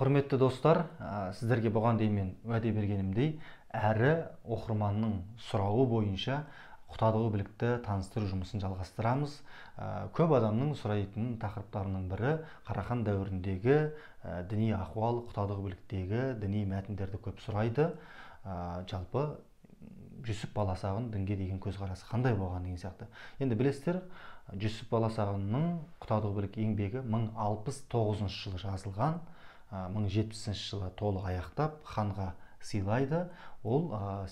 құрметті достар ә, сіздерге бұған дейін мен уәде бергенімдей әрі оқырманның сұрауы бойынша құтадығы білікті таныстыру жұмысын жалғастырамыз ә, көп адамның сұрайтын тақырыптарының бірі қарахан дәуіріндегі ә, діни ахуал құтадығы біліктегі діни мәтіндерді көп сұрайды ә, жалпы жүсіп баласағын дінге деген көзқарасы қандай болған деген сияқты енді білесіздер жүсіп баласағынның құтадығы білік еңбегі 1069 жылы жазылған мың жетпісінші жылы толық аяқтап ханға сыйлайды ол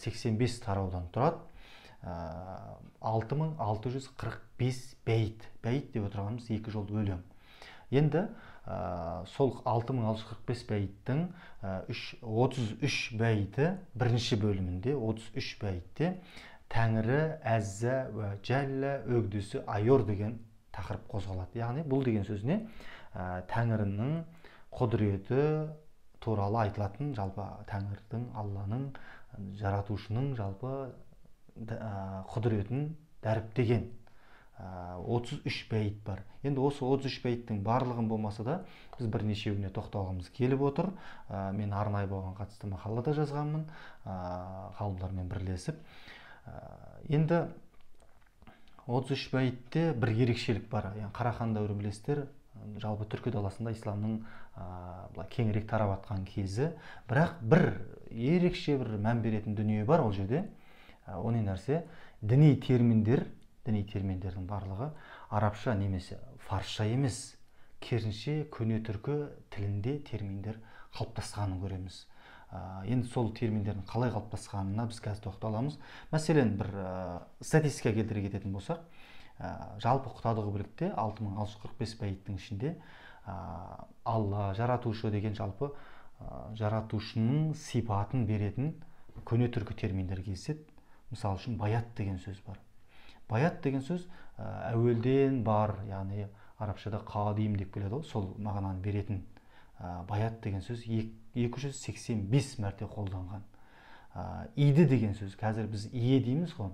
85 тараудан тұрады 6645 бейт, бейт деп отырғанымыз екі жол өлең енді ә, сол 6645 бәйіттің үш 33 бірінші бөлімінде 33 бәйітте тәңірі әззә уә жәллә өгдісі айор деген тақырып қозғалады яғни бұл деген сөз не ә, тәңірінің құдіреті туралы айтылатын жалпы тәңірдің алланың жаратушының жалпы ә, құдіретін дәріптеген ә, отыз үш бәйіт бар енді осы 33 бәйіттің барлығын болмаса да біз бірнешеуіне тоқталғымыз келіп отыр ә, мен арнайы болған қатысты мақала да жазғанмын ә, ғалымдармен бірлесіп ә, енді 33 бәйітте бір ерекшелік бар яғни қарахан дәуірі білесіздер жалпы түркі даласында исламның ә, былай кеңірек тарап жатқан кезі бірақ бір ерекше бір мән беретін дүние бар ол жерде ә, нәрсе діни терминдер діни терминдердің барлығы арабша немесе фарсша емес керісінше көне түркі тілінде терминдер қалыптасқанын көреміз ә, енді сол терминдердің қалай қалыптасқанына біз қазір тоқталамыз мәселен бір ә, статистика келтіре кететін болсақ ә, жалпы құтадығы бүлікте алты мың бәйіттің ішінде ә, алла жаратушы деген жалпы ә, жаратушының сипатын беретін көне түркі терминдер кездеседі мысалы үшін баят деген сөз бар баят деген сөз ә, әуелден бар яғни арабшада қадим деп келеді ғой сол мағынаны беретін ә, баят деген сөз 285 мәрте қолданған ә, иді деген сөз қазір біз ие дейміз ғой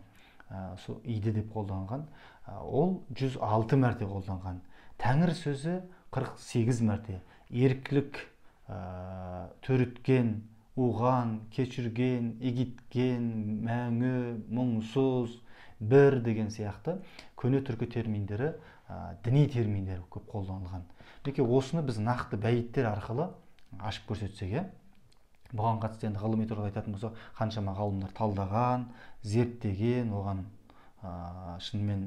Ә, сол иді деп қолданған ә, ол 106 мәрте қолданған тәңір сөзі 48 мәрте еркілік ә, төріткен уған кешірген егиткен мәңі мұңсыз бір деген сияқты көне түркі терминдері ә, діни терминдер көп қолданылған мінекей осыны біз нақты бәйіттер арқылы ашып көрсетсек иә бұған қатысты енді ғылыми тұрғыда айтатын болсақ қаншама ғалымдар талдаған зерттеген оған ә, шынымен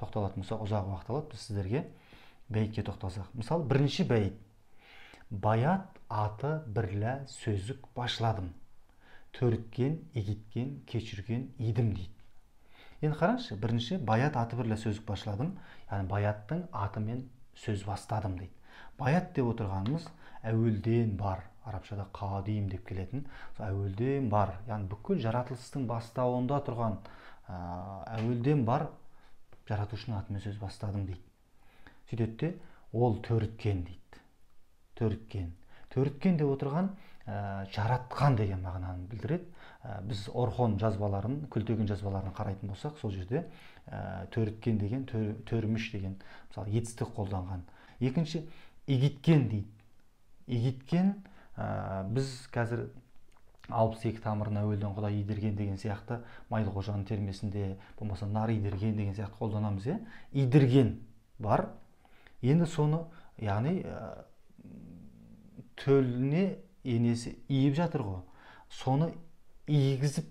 тоқталатын болсақ ұзақ уақыт алады біз сіздерге бәйітке тоқталсақ мысалы бірінші бәйіт баят аты бірлә сөзік башладым төріккен егіткен кешірген идім дейді енді қараңызшы бірінші баят аты бірлә сөзік башладым яғни баяттың атымен сөз бастадым дейді баят деп отырғанымыз әуелден бар арабшада қадим деп келетін әуелден бар яғни бүкіл жаратылыстың бастауында тұрған әуелден бар жаратушының атымен сөз бастадым дейді сөйтеді ол төріткен дейді Төрткен. Төрткен деп отырған жаратқан деген мағынаны білдіреді біз орхон жазбаларын күлтегін жазбаларын қарайтын болсақ сол жерде ә, деген төрміш деген мысалы етістік қолданған екінші игиткен дейді игиткен Э, біз қазір алпыс екі тамырын әуелден құдай идірген деген сияқты майлықожаның термесінде болмаса нар идірген деген сияқты қолданамыз иә идірген бар енді соны яғни ә, төліне енесі иіп жатыр ғой соны игізіп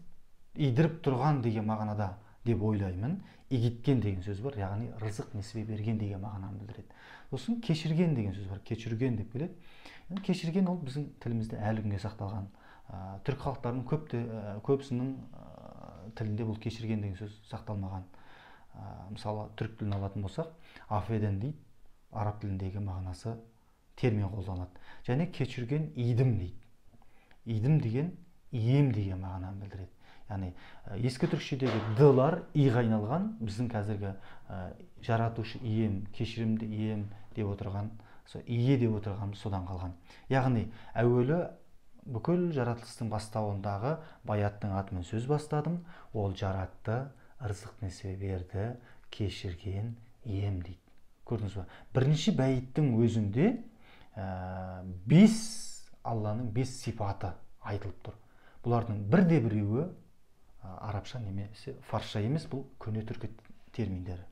идіріп тұрған деген мағынада деп ойлаймын игіткен деген сөз бар яғни рызық несібе берген деген мағынаны білдіреді сосын кешірген деген сөз бар кешірген деп келеді кешірген ол біздің тілімізде әлі күнге сақталған ә, түрік халықтарының көпті ә, көбісінің тілінде бұл кешірген деген сөз сақталмаған мысалы түрік тілін алатын болсақ афеден дейді араб тіліндегі мағынасы термин қолданылады және кешірген идім дейді идім деген ием деген мағынаны білдіреді яғни ескі түркішедегі лар иға айналған біздің қазіргі ә, жаратушы ием кешірімді ием деп отырған сол ие деп отырғанымыз содан қалған яғни әуелі бүкіл жаратылыстың бастауындағы баяттың атымен сөз бастадым ол жаратты ырзық несібе берді кешірген ием дейді көрдіңіз ба бірінші бәйіттің өзінде ә, бес алланың бес сипаты айтылып тұр бұлардың бірде біреуі арабша немесе фарсша емес бұл көне түркі терминдері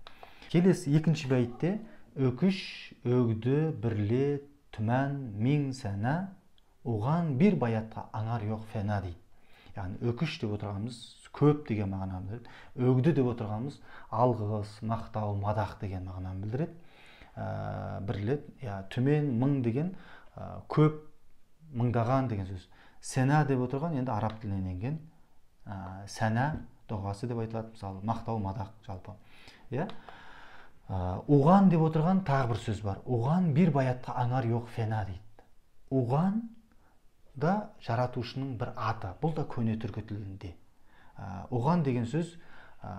келесі екінші бәйітте өкіш өгді бірле түмән мең сәнә, оған бір баятқа аңар жоқ фәнә дейді яғни өкіш деп отырғанымыз көп деген мағынаны білдіреді өгді деп отырғанымыз алғыс мақтау мадақ деген мағынаны білдіреді ә, түмен мың деген ә, көп мыңдаған деген сөз сена деп отырған енді араб тілінен енген ә, сәна дұғасы деп айтылады мысалы мақтау мадақ жалпы иә оған деп отырған тағы бір сөз бар оған бір баятқа аңар жоқ фена дейді оған да жаратушының бір аты бұл да көне түркі тілінде оған деген сөз ә,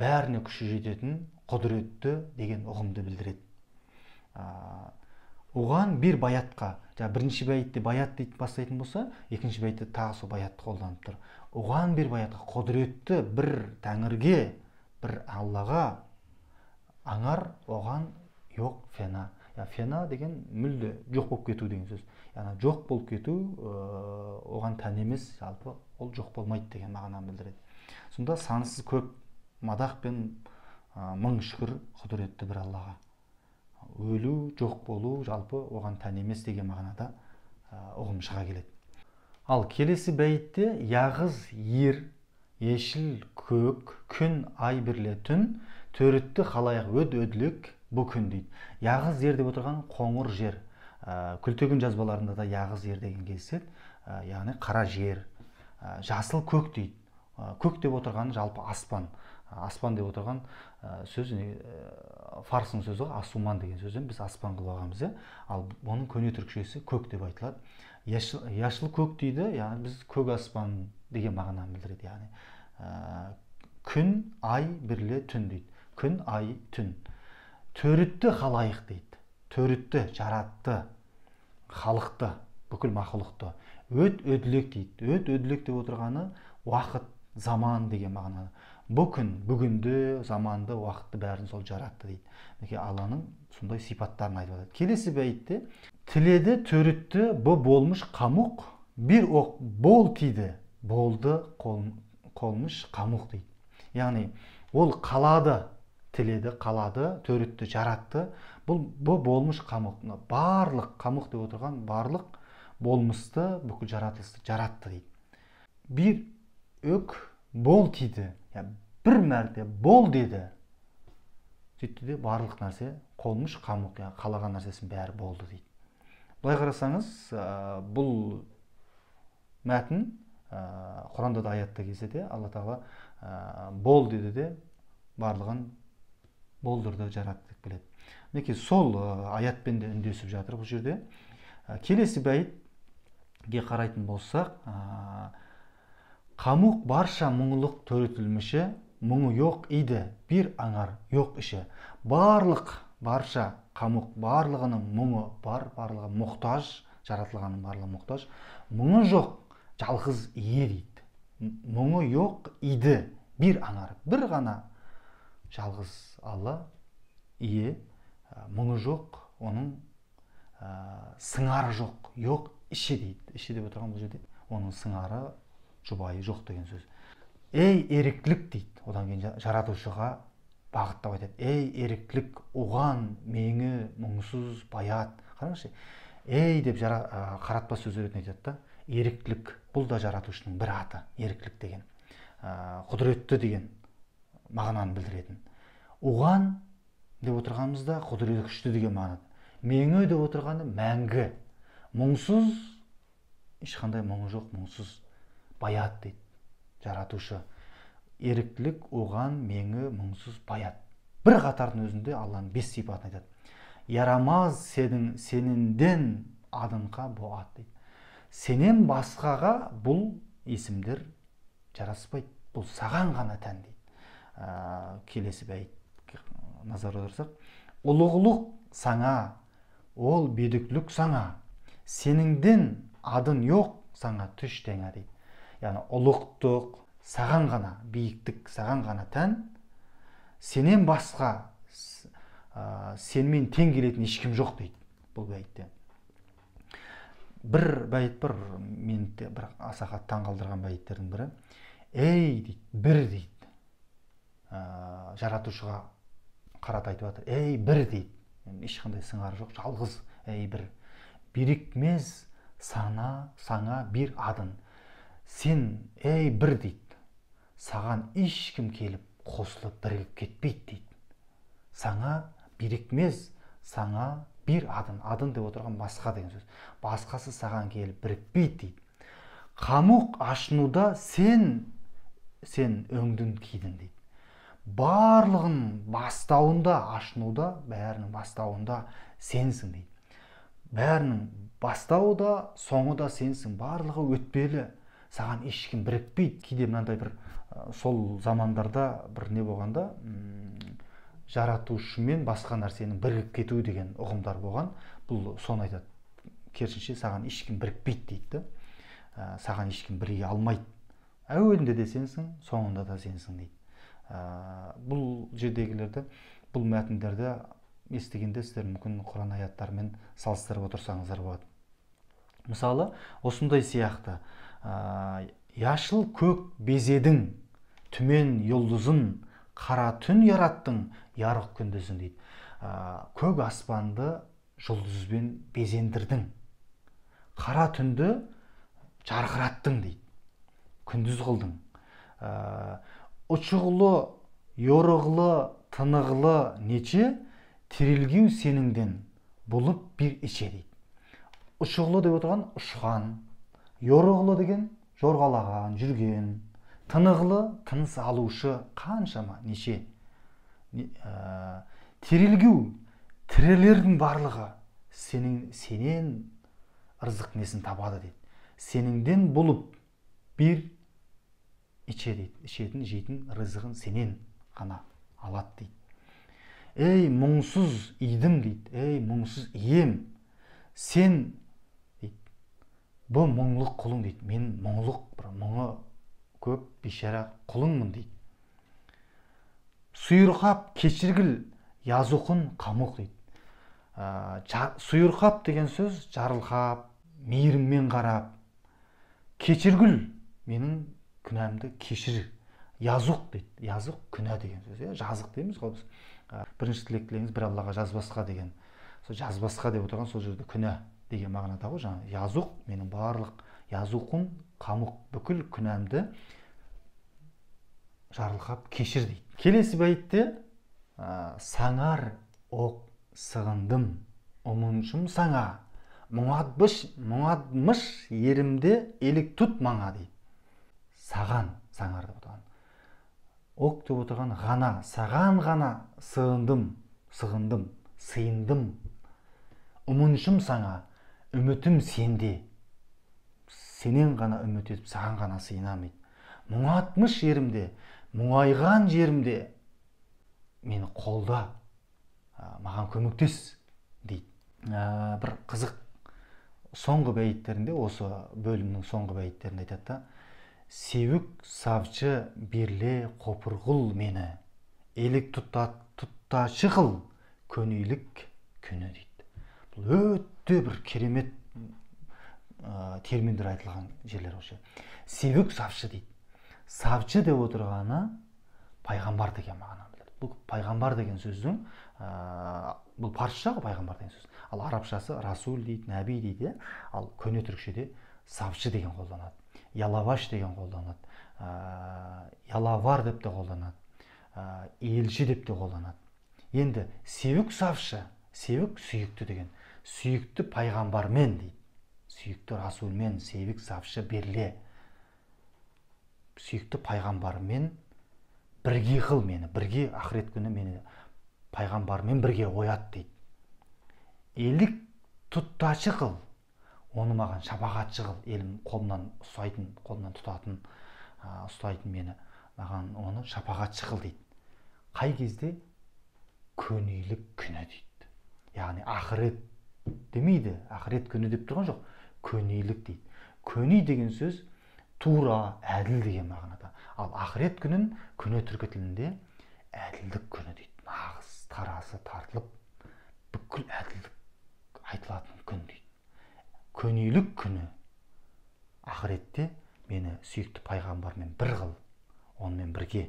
бәріне күші жететін құдіретті деген ұғымды білдіреді оған бір баятқа жаңағы бірінші бәйітте баят дейді бастайтын болса екінші бәйітте тағы сол баятты қолданып тұр оған бір баятқа құдіретті бір тәңірге бір аллаға аңар оған жоқ фена фена деген мүлде жоқ болып кету деген сөз яғни жоқ болып кету оған тән емес жалпы ол жоқ болмайды деген мағынаны білдіреді сонда сансыз көп мадақ пен мың шүкір құдіретті бір аллаға өлу жоқ болу жалпы оған тән емес деген мағынада ұғым шыға келеді ал келесі бәйітте яғыз ер ешіл көк күн ай бірле түн төрітті халайық өд өділік бұ күн дейді яғыз ер деп отырған қоңыр жер ә, күлтегін жазбаларында да яғыз ер деген кездеседі ә, яғни қара жер ә, жасыл көк дейді көк деп отырған жалпы аспан аспан деп отырған э, сөз э, фарстың сөзі ғой асуман деген сөзден біз аспан қылып алғанбыз иә ал оның көне түркшесі көк деп айтылады яшыл, көк дейді яғни біз көк аспан деген мағынаны білдіреді яғни э, күн ай бірле түн дейді күн ай түн төрітті халайық дейді төрітті жаратты халықты бүкіл мақұлықты өт өділек дейді өт өділек деп отырғаны уақыт заман деген мағына бұл күн бүгінді заманды уақытты бәрін сол жаратты дейді мінекей алланың сондай сипаттарын айтып жатады келесі бәйітте тіледі төрітті бұ болмыш қамуқ бір оқ бол тиді болды қол, қолмыш қамуқ дейді яғни ол қалады тіледі қалады төрітті жаратты бұл бұ болмыш қамұқ барлық қамық деп отырған барлық болмысты бүкіл жаратылысты жаратты дейді бір өк бол тиді бір мәрте бол деді сөйтті де барлық нәрсе қолмыш қамық яғни қалаған нәрсесінің бәрі болды дейді былай қарасаңыз ә, бұл мәтін ә, құранда да аятта де, алла тағала ә, бол деді де барлығын болдырды жаратты деп біледі. мінекей сол аятпен де үндесіп жатыр бұл жерде келесі бәйітге қарайтын болсақ Қамуқ барша мұңлық төретілміші, мұңы жоқ иді бір аңар жоқ іші барлық барша қамуқ барлығының мұңы бар барлығы мұқтаж жаратылғанның барлығы мұқтаж мұңы жоқ жалғыз ие дейді мұңы жоқ иді бір аңар бір ғана жалғыз алла ие мұңы жоқ оның сыңары жоқ жоқ іші дейді іші деп отырған бұл жерде оның сыңары жұбайы жоқ деген сөз ей еріктілік дейді одан кейін жаратушыға бағыттап айтады ей еріктілік оған меңі мұңсыз баят қараңызшы ей деп қаратпа сөз ретінде айтады да еріктілік бұл да жаратушының бір аты еріктілік деген ә, құдіретті деген мағынаны білдіретін оған деп отырғанымызда құдіреті күшті деген мағына меңі деп отырғаны мәңгі мұңсыз ешқандай мұңы жоқ мұңсыз баят дейді жаратушы еріктілік оған меңі мұңсыз баят бір қатардың өзінде алланың бес сипатын айтады ярамаз сенің сенінден адымға боат дейді сенен басқаға бұл есімдер жараспайды бұл саған ғана тән дейді ә, келесі бәйіт назар аударсақ ұлығлық саңа ол бедүклік саңа сеніңден адын жоқ саңа түш тәңа дейді яғни ұлықтық саған ғана биіктік саған ғана тән сенен басқа ә, сенімен тең келетін ешкім жоқ дейді бұл бәйітте бір бәйіт бар мені бір аса қатты қалдырған бәйіттердің бірі ей дейді бір дейді ә, жаратушыға қарата айтып жатыр ей бір дейді ешқандай сыңары жоқ жалғыз әй бір берекмес сана саңа бир адын сен әй бір дейді саған ешкім келіп қосылып бірігіп кетпейді дейді саңа бирекмез саңа бир адын адын деп отырған басқа деген сөз басқасы саған келіп бірікпейді дейді Қамуқ ашынуда сен сен өңдін кидің дейді барлығын бастауында ашынуда бәрінің бастауында сенсің дейді бәрінің бастауы да соңы да сенсің барлығы өтпелі саған ешкім бірікпейді кейде мынандай бір сол замандарда бір не болғанда жаратушы мен басқа нәрсенің бірігіп кетуі деген ұғымдар болған бұл соны айтады керісінше саған ешкім бірікпейді дейді да саған ешкім біріге алмайды әуелінде де сенсің соңында да сенсің дейді ә, бұл жердегілерді бұл мәтіндерді естігенде сіздер мүмкін құран аяттарымен салыстырып отырсаңыздар болады мысалы осындай сияқты яшыл көк безедің түмен жұлдызын қара түн яраттың ярық күндізін дейді ә, көк аспанды жұлдызбен безендірдің қара түнді жарқыраттың дейді күндіз қылдың ә, ұшығылы йорығылы тынығылы нече терелгеу сеніңден бұлып бір іше дейді ұшығылы деп отырған ұшқан Йорғылы деген жорғалаған жүрген тынығылы тыныс алушы қаншама неше ә, терелгеу тірілердің барлығы сенен ырзық несін табады дейді сеніңден болып бір іше дейді ішетін жейтін рызығын сенен ғана алады дейді ей мұңсыз идім дейді ей мұңсыз ием сен бұл мұңлық құлың дейді мен мұңлық бір мұңы көп бейшара құлыңмын дейді сұйырқап кешіргіл язуқын қамық дейді ә, сұйырқап деген сөз жарылқап мейіріммен қарап кешіргіл менің күнәмді кешір язуқ дейді язуқ күнә деген сөз иә жазық дейміз ғой біз ә, бірінші тілек бір аллаға жазбасқа деген сол жазбасқа деп отырған сол жерде күнә деген мағынада ғой жаңағы язуқ менің барлық язуқым қамық бүкіл күнәмді жарылқап кешір дейді келесі бәйтте ә, саңар оқ сығындым ұмыншым саңа мұңатмыш мұңадмыш ерімде елік тұт маңа дейді саған саңар деп отырған оқ деп отырған ғана саған ғана сығындым сығындым сыйындым ұмыншым саңа үмітім сенде сенен ғана үміт етіп саған ғана сыйынамын дейді мұңатмыш жерімде мұңайған жерімде мені қолда маған көмектес дейді ә, бір қызық соңғы бәйіттерінде осы бөлімнің соңғы бәйіттерінде айтады да сеуік савчы берле қопырғыл мені елік тұтта, тұтташы қыл көнийлік күні дейді бұл өте бір керемет ә, терминдер айтылған жерлер осы Севік савшы дейді савчы деп отырғаны пайғамбар деген мағына білдіреді бұл пайғамбар деген сөздің ә, бұл парсы ғой пайғамбар деген сөз ал арабшасы расул дейді нәби дейді иә. ал көне түрікшеде савчы деген қолданады ялаваш деген қолданады ә, ялавар деп те қолданады ә, елші деп те қолданады енді севік савшы севік сүйікті деген сүйікті пайғамбармен дейді сүйікті расулмен севік сапшы берле сүйікті пайғамбармен бірге қыл мені бірге ақырет күні мені пайғамбармен бірге оят дейді елік тұтташы қыл оны маған шапағатшы қыл елім қолымнан ұстайтын қолымнан тұтатын ұстайтын мені маған оны шапағатшы қыл дейді қай кезде көнелік күні дейді яғни ақырет демейді ақырет күні деп тұрған жоқ көнелік дейді көне деген сөз тура әділ деген мағынада ал ақырет күнін күні түркі тілінде әділдік күні дейді нағыз тарасы, тартылып бүкіл әділдік айтылатын күн дейді көнелік күні ақыретте мені сүйікті пайғамбармен бір қыл онымен бірге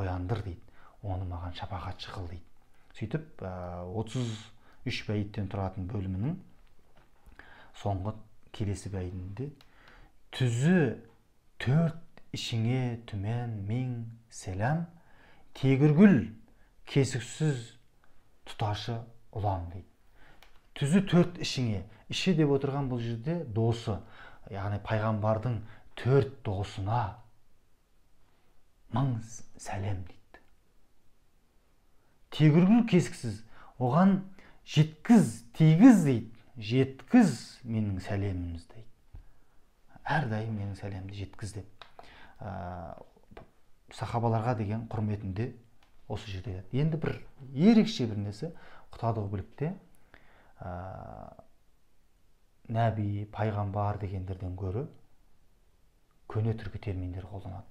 ояндыр дейді оны маған шапағатшы қыл дейді сөйтіп э, отыз үш бәйіттен тұратын бөлімінің соңғы келесі бәйітінде түзі төрт ішіңе түмен мен сәлем тегіргүл кесіксіз тұташы ұлан дейді түзі төрт ішіңе іші деп отырған бұл жерде досы яғни пайғамбардың төрт досына мың сәлем дейді Тегіргіл кесіксіз, оған жеткіз тигіз дейді жеткіз менің сәлемімді дейді әрдайым менің сәлемімді жеткіз деп ә, сахабаларға деген құрметінде осы жерде енді бір ерекше бір несі білікте ә, нәби пайғамбар дегендерден гөрі көне түркі терминдер қолданады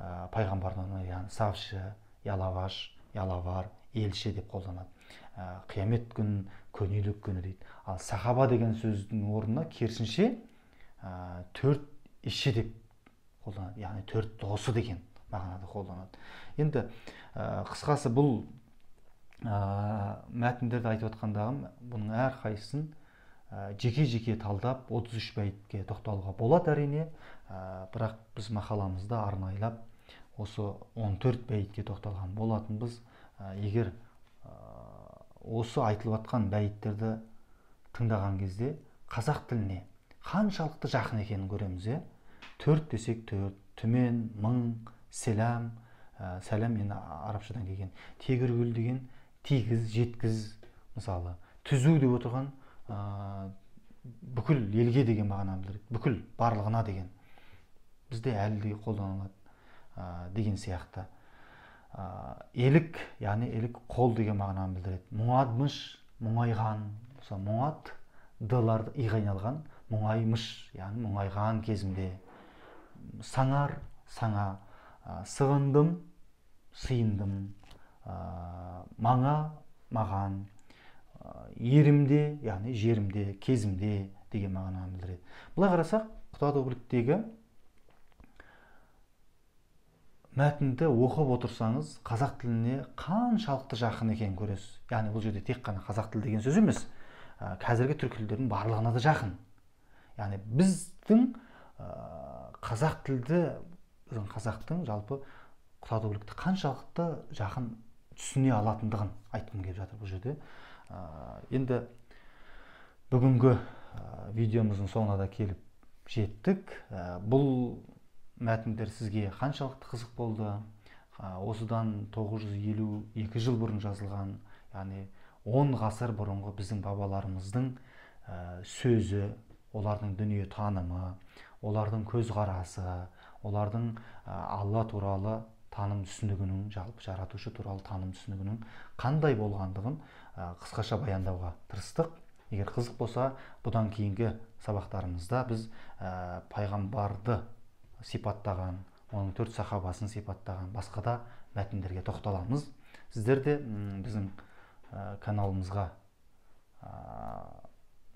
ә, пайғамбардан яғни савшы ялаваш ялавар елші деп қолданады ә, қиямет күн көнелік күні дейді ал сахаба деген сөздің орнына керісінше ә, төрт іші деп қолданады яғни төрт досы деген мағынада қолданады енді ә, қысқасы бұл ә, мәтіндерді айтып жатқандағым бұның әрқайсысын ә, жеке жеке талдап 33 бәйтке тоқталуға болады әрине ә, бірақ біз мақаламызда арнайлап осы 14 бәйтке тоқталған болатынбыз егер осы айтылып жатқан бәйіттерді тыңдаған кезде қазақ тіліне қаншалықты жақын екенін көреміз иә төрт десек төрт түмен мың селам ә, сәлем енді арабшадан келген тегіргүл деген тигіз жеткіз мысалы түзу деп отырған бүкіл елге деген мағынаны білдіреді бүкіл барлығына деген бізде әлі де қолданылады деген сияқты Елік, яғни елік қол деген мағынаны білдіреді мұңадмыш мұңайған мысалы мұңат длар иға айналған мұңаймыш яғни мұңайған кезімде саңар саңа ә, сығындым сыйындым ә, маңа маған ә, ерімде яғни жерімде кезімде деген мағынаны білдіреді былай қарасақ құта мәтінді оқып отырсаңыз қазақ тіліне қаншалықты жақын екенін көресіз яғни бұл жерде тек қана қазақ тілі деген сөз емес қазіргі түркі тілдерінің барлығына да жақын яғни біздің қазақ тілді біздің қазақтың жалпы құсатүбілікті қаншалықты жақын түсіне алатындығын айтқым келіп жатыр бұл жерде енді бүгінгі видеомыздың соңына да келіп жеттік бұл мәтіндер сізге қаншалықты қызық болды осыдан 952 жыл бұрын жазылған яғни 10 ғасыр бұрынғы біздің бабаларымыздың сөзі олардың дүние танымы олардың көзқарасы олардың алла туралы таным түсінігінің жалпы жаратушы туралы таным түсінігінің қандай болғандығын қысқаша баяндауға тырыстық егер қызық болса бұдан кейінгі сабақтарымызда біз ә, пайғамбарды сипаттаған оның төрт сахабасын сипаттаған басқа да мәтіндерге тоқталамыз сіздер де біздің каналымызға ә,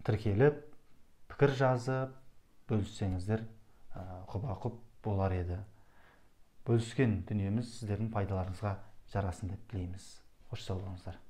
тіркеліп пікір жазып бөліссеңіздер ә, құба құп болар еді бөліскен дүниеміз сіздердің пайдаларыңызға жарасын деп тілейміз қош сау болыңыздар